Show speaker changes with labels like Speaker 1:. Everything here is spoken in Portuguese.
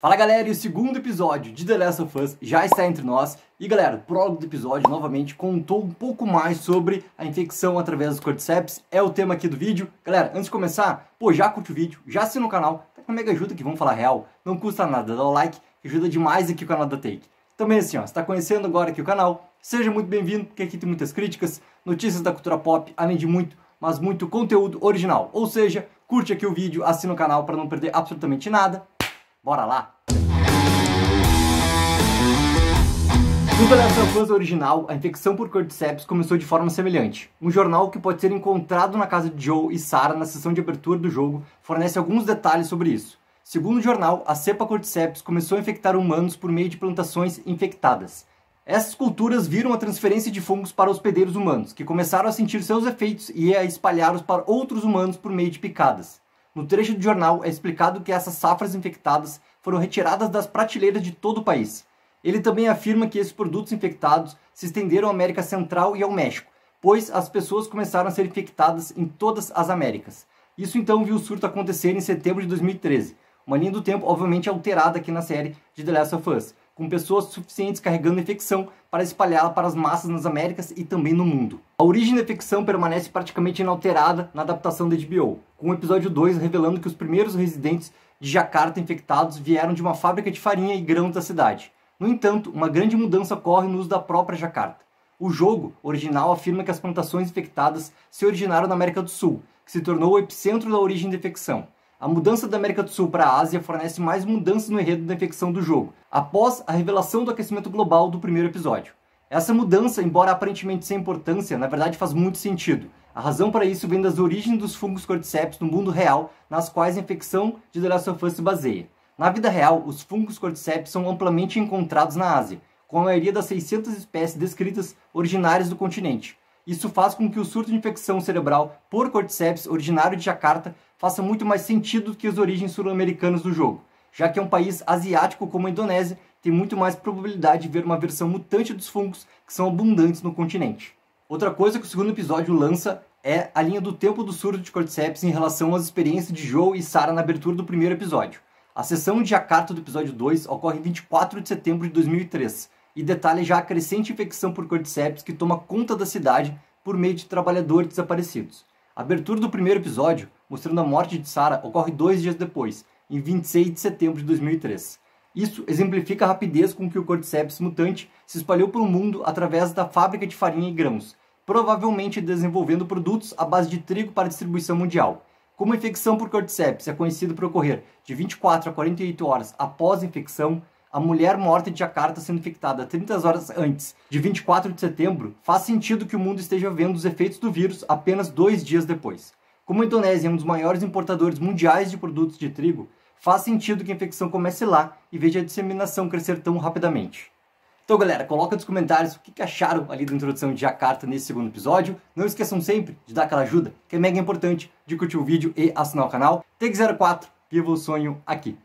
Speaker 1: Fala galera, e o segundo episódio de The Last of Us já está entre nós. E galera, o prólogo do episódio novamente contou um pouco mais sobre a infecção através dos cordyceps, é o tema aqui do vídeo. Galera, antes de começar, pô, já curte o vídeo, já assina o canal, tá com mega ajuda que vamos falar real, não custa nada, dá o like, ajuda demais aqui o canal da Take. Também assim, ó, está conhecendo agora aqui o canal, seja muito bem-vindo, porque aqui tem muitas críticas, notícias da cultura pop, além de muito, mas muito conteúdo original. Ou seja, curte aqui o vídeo, assina o canal para não perder absolutamente nada. Bora lá! No The Last original, a infecção por cordyceps começou de forma semelhante. Um jornal que pode ser encontrado na casa de Joe e Sarah na sessão de abertura do jogo fornece alguns detalhes sobre isso. Segundo o jornal, a cepa cordyceps começou a infectar humanos por meio de plantações infectadas. Essas culturas viram a transferência de fungos para hospedeiros humanos, que começaram a sentir seus efeitos e a espalhá-los para outros humanos por meio de picadas. No trecho do jornal é explicado que essas safras infectadas foram retiradas das prateleiras de todo o país. Ele também afirma que esses produtos infectados se estenderam à América Central e ao México, pois as pessoas começaram a ser infectadas em todas as Américas. Isso então viu o surto acontecer em setembro de 2013. Uma linha do tempo obviamente alterada aqui na série de The Last of Us, com pessoas suficientes carregando infecção para espalhá-la para as massas nas Américas e também no mundo. A origem da infecção permanece praticamente inalterada na adaptação da HBO, com o episódio 2 revelando que os primeiros residentes de Jakarta infectados vieram de uma fábrica de farinha e grãos da cidade. No entanto, uma grande mudança ocorre no uso da própria Jakarta. O jogo original afirma que as plantações infectadas se originaram na América do Sul, que se tornou o epicentro da origem da infecção. A mudança da América do Sul para a Ásia fornece mais mudanças no enredo da infecção do jogo, após a revelação do aquecimento global do primeiro episódio. Essa mudança, embora aparentemente sem importância, na verdade faz muito sentido. A razão para isso vem das origens dos fungos cordyceps no mundo real, nas quais a infecção de The Last of Us se baseia. Na vida real, os fungos cordyceps são amplamente encontrados na Ásia, com a maioria das 600 espécies descritas originárias do continente. Isso faz com que o surto de infecção cerebral por cordyceps originário de Jacarta faça muito mais sentido do que as origens sul-americanas do jogo, já que é um país asiático como a Indonésia tem muito mais probabilidade de ver uma versão mutante dos fungos que são abundantes no continente. Outra coisa que o segundo episódio lança é a linha do tempo do surto de cordyceps em relação às experiências de Joe e Sarah na abertura do primeiro episódio. A sessão de Jakarta do episódio 2 ocorre em 24 de setembro de 2003 e detalha já a crescente infecção por cordyceps que toma conta da cidade por meio de trabalhadores desaparecidos. A abertura do primeiro episódio, mostrando a morte de Sarah, ocorre dois dias depois, em 26 de setembro de 2003. Isso exemplifica a rapidez com que o Cordyceps mutante se espalhou pelo mundo através da fábrica de farinha e grãos, provavelmente desenvolvendo produtos à base de trigo para distribuição mundial. Como a infecção por Cordyceps é conhecida por ocorrer de 24 a 48 horas após a infecção, a mulher morta de Jakarta sendo infectada 30 horas antes de 24 de setembro, faz sentido que o mundo esteja vendo os efeitos do vírus apenas dois dias depois. Como a Indonésia é um dos maiores importadores mundiais de produtos de trigo, faz sentido que a infecção comece lá e veja a disseminação crescer tão rapidamente. Então, galera, coloca nos comentários o que acharam ali da introdução de Jakarta nesse segundo episódio. Não esqueçam sempre de dar aquela ajuda, que é mega importante, de curtir o vídeo e assinar o canal. Take 04 viva o sonho aqui!